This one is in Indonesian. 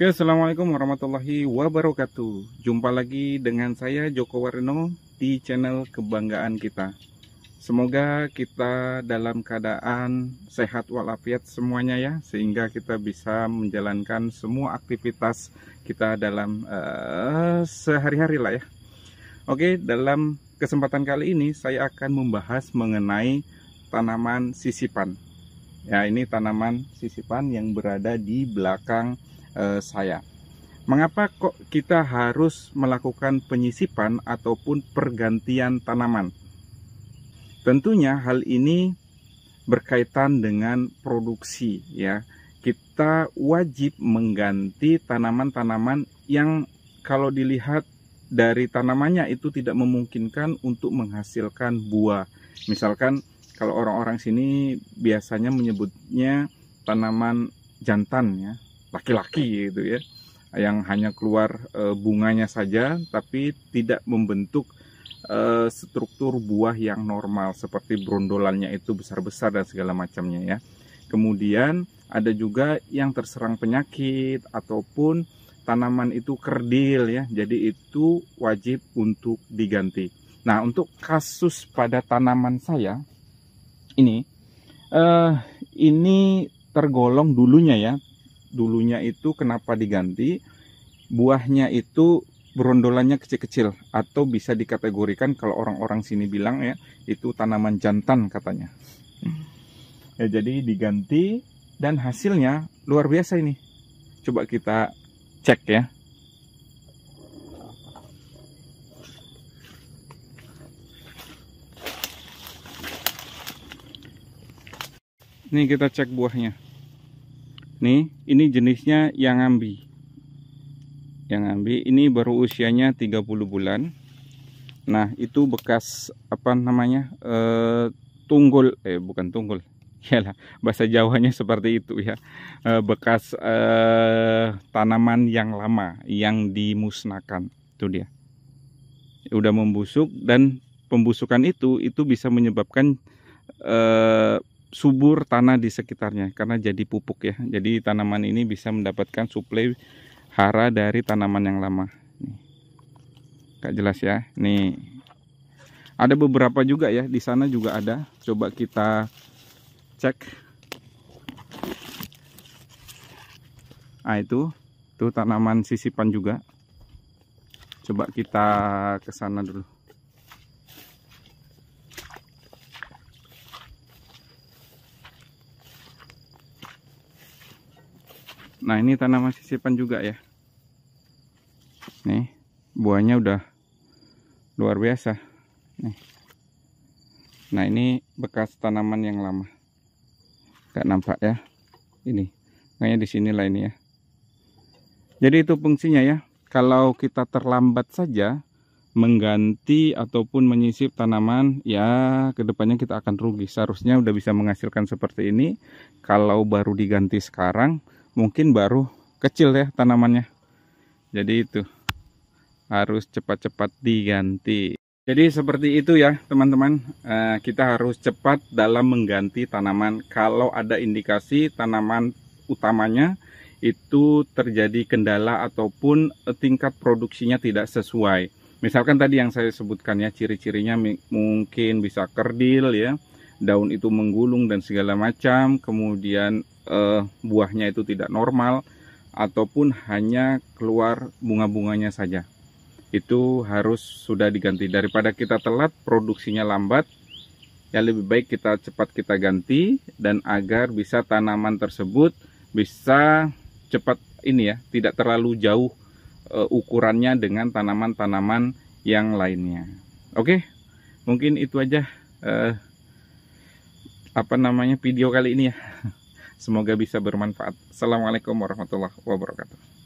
Oke, Assalamualaikum warahmatullahi wabarakatuh. Jumpa lagi dengan saya Joko Warno di channel kebanggaan kita. Semoga kita dalam keadaan sehat walafiat semuanya ya, sehingga kita bisa menjalankan semua aktivitas kita dalam uh, sehari-hari lah ya. Oke, dalam kesempatan kali ini saya akan membahas mengenai tanaman sisipan. Ya, ini tanaman sisipan yang berada di belakang uh, saya. Mengapa kok kita harus melakukan penyisipan ataupun pergantian tanaman? Tentunya hal ini berkaitan dengan produksi ya. Kita wajib mengganti tanaman-tanaman yang kalau dilihat dari tanamannya itu tidak memungkinkan untuk menghasilkan buah. Misalkan kalau orang-orang sini biasanya menyebutnya tanaman jantan ya laki-laki gitu ya yang hanya keluar eh, bunganya saja tapi tidak membentuk eh, struktur buah yang normal seperti brondolannya itu besar-besar dan segala macamnya ya. Kemudian ada juga yang terserang penyakit ataupun tanaman itu kerdil ya. Jadi itu wajib untuk diganti. Nah, untuk kasus pada tanaman saya ini eh ini tergolong dulunya ya dulunya itu kenapa diganti buahnya itu berondolannya kecil-kecil atau bisa dikategorikan kalau orang-orang sini bilang ya itu tanaman jantan katanya ya jadi diganti dan hasilnya luar biasa ini coba kita cek ya Ini kita cek buahnya. Nih, ini jenisnya yang ambi. Yang ambi ini baru usianya 30 bulan. Nah, itu bekas apa namanya? E, tunggul eh bukan tunggul. Iyalah, bahasa Jawanya seperti itu ya. E, bekas e, tanaman yang lama yang dimusnahkan. Itu dia. Udah membusuk dan pembusukan itu itu bisa menyebabkan eh, subur tanah di sekitarnya karena jadi pupuk ya. Jadi tanaman ini bisa mendapatkan suplai hara dari tanaman yang lama. Nih. jelas ya. Nih. Ada beberapa juga ya di sana juga ada. Coba kita cek. Ah itu, tuh tanaman sisipan juga. Coba kita ke sana dulu. Nah ini tanaman sisipan juga ya. Nih buahnya udah luar biasa. Nih. Nah ini bekas tanaman yang lama. Gak nampak ya. Ini. Kayaknya di sinilah ini ya. Jadi itu fungsinya ya. Kalau kita terlambat saja mengganti ataupun menyisip tanaman ya kedepannya kita akan rugi seharusnya udah bisa menghasilkan seperti ini kalau baru diganti sekarang mungkin baru kecil ya tanamannya jadi itu harus cepat-cepat diganti jadi seperti itu ya teman-teman eh, kita harus cepat dalam mengganti tanaman kalau ada indikasi tanaman utamanya itu terjadi kendala ataupun tingkat produksinya tidak sesuai misalkan tadi yang saya sebutkan ya ciri-cirinya mungkin bisa kerdil ya daun itu menggulung dan segala macam kemudian eh, buahnya itu tidak normal ataupun hanya keluar bunga-bunganya saja. Itu harus sudah diganti. Daripada kita telat, produksinya lambat, ya lebih baik kita cepat kita ganti dan agar bisa tanaman tersebut bisa cepat ini ya, tidak terlalu jauh e, ukurannya dengan tanaman-tanaman yang lainnya. Oke, mungkin itu aja e, apa namanya video kali ini ya. Semoga bisa bermanfaat. Assalamualaikum warahmatullahi wabarakatuh.